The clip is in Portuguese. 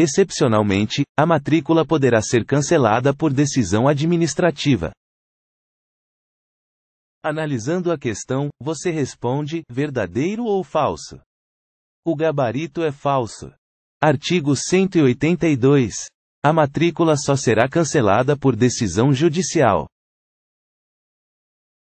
Excepcionalmente, a matrícula poderá ser cancelada por decisão administrativa. Analisando a questão, você responde: verdadeiro ou falso? O gabarito é falso. Artigo 182. A matrícula só será cancelada por decisão judicial.